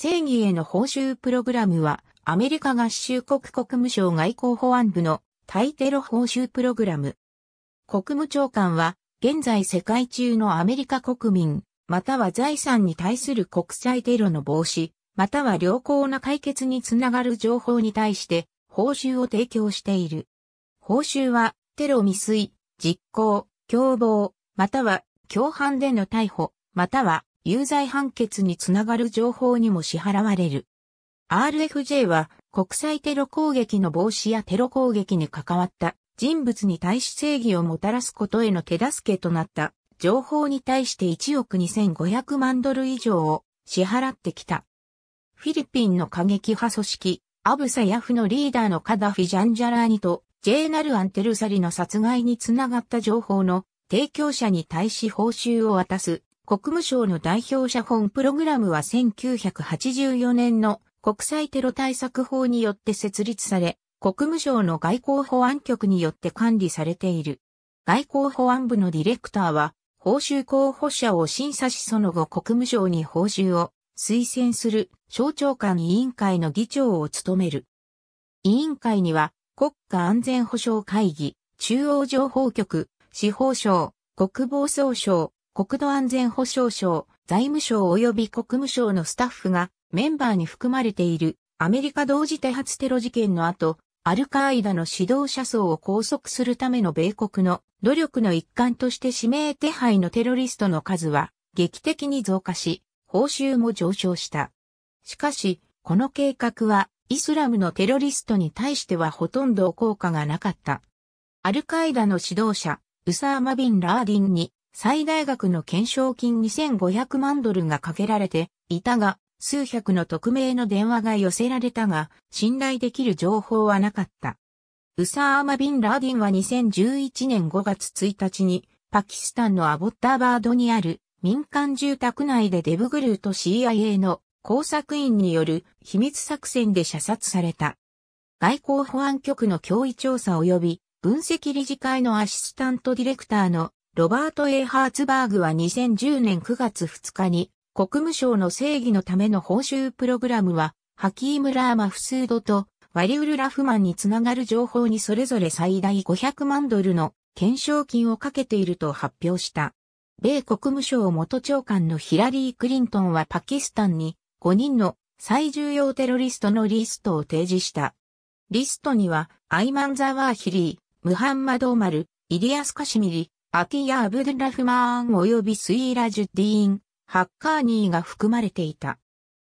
正義への報酬プログラムは、アメリカ合衆国国務省外交保安部の対テロ報酬プログラム。国務長官は、現在世界中のアメリカ国民、または財産に対する国際テロの防止、または良好な解決につながる情報に対して、報酬を提供している。報酬は、テロ未遂、実行、共謀、または共犯での逮捕、または有罪判決につながる情報にも支払われる。RFJ は国際テロ攻撃の防止やテロ攻撃に関わった人物に対し正義をもたらすことへの手助けとなった情報に対して1億2500万ドル以上を支払ってきた。フィリピンの過激派組織、アブサヤフのリーダーのカダフィ・ジャンジャラーニとジェーナル・アンテルサリの殺害につながった情報の提供者に対し報酬を渡す国務省の代表者本プログラムは1984年の国際テロ対策法によって設立され、国務省の外交保安局によって管理されている。外交保安部のディレクターは、報酬候補者を審査しその後国務省に報酬を推薦する省庁間委員会の議長を務める。委員会には国家安全保障会議、中央情報局、司法省、国防総省、国土安全保障省、財務省及び国務省のスタッフがメンバーに含まれているアメリカ同時多発テロ事件の後、アルカーイダの指導者層を拘束するための米国の努力の一環として指名手配のテロリストの数は劇的に増加し、報酬も上昇した。しかし、この計画はイスラムのテロリストに対してはほとんど効果がなかった。アルカイダの指導者、ウサーマ・ビン・ラーディンに最大額の懸賞金2500万ドルがかけられていたが、数百の匿名の電話が寄せられたが、信頼できる情報はなかった。ウサーマ・ビン・ラーディンは2011年5月1日に、パキスタンのアボッターバードにある民間住宅内でデブグルーと CIA の工作員による秘密作戦で射殺された。外交保安局の脅威調査及び分析理事会のアシスタントディレクターのロバート・ A・ ハーツバーグは2010年9月2日に国務省の正義のための報酬プログラムはハキーム・ラーマ・フスードとワリウル・ラフマンにつながる情報にそれぞれ最大500万ドルの懸賞金をかけていると発表した。米国務省元長官のヒラリー・クリントンはパキスタンに5人の最重要テロリストのリストを提示した。リストにはアイマン・ザワーヒリー、ムハンマド・オマル、イリアス・カシミリ、アティヤ・アブドゥラフマーン及びスイーラ・ジュッディーン、ハッカーニーが含まれていた。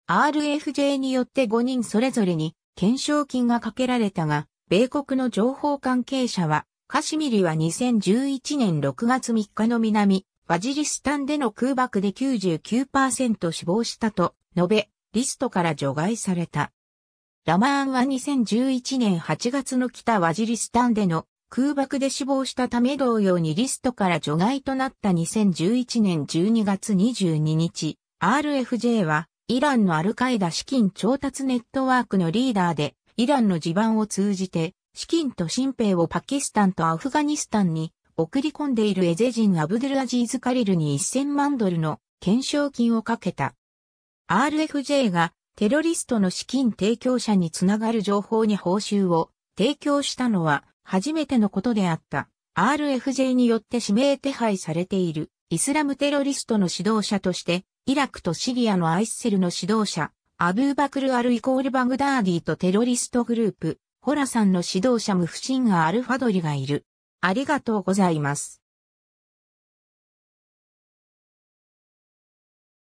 RFJ によって5人それぞれに懸賞金がかけられたが、米国の情報関係者は、カシミリは2011年6月3日の南、ワジリスタンでの空爆で99%死亡したと述べ、リストから除外された。ラマーンは2011年8月の北ワジリスタンでの空爆で死亡したため同様にリストから除外となった2011年12月22日、RFJ はイランのアルカイダ資金調達ネットワークのリーダーで、イランの地盤を通じて、資金と新兵をパキスタンとアフガニスタンに送り込んでいるエゼジン・アブドゥルアジーズ・カリルに1000万ドルの懸賞金をかけた。RFJ がテロリストの資金提供者につながる情報に報酬を提供したのは初めてのことであった。RFJ によって指名手配されているイスラムテロリストの指導者として、イラクとシリアのアイッセルの指導者、アブーバクル・アル・イコール・バグダーディとテロリストグループ、ホラさんの指導者ムフシンガ・アルファドリがいる。ありがとうございます。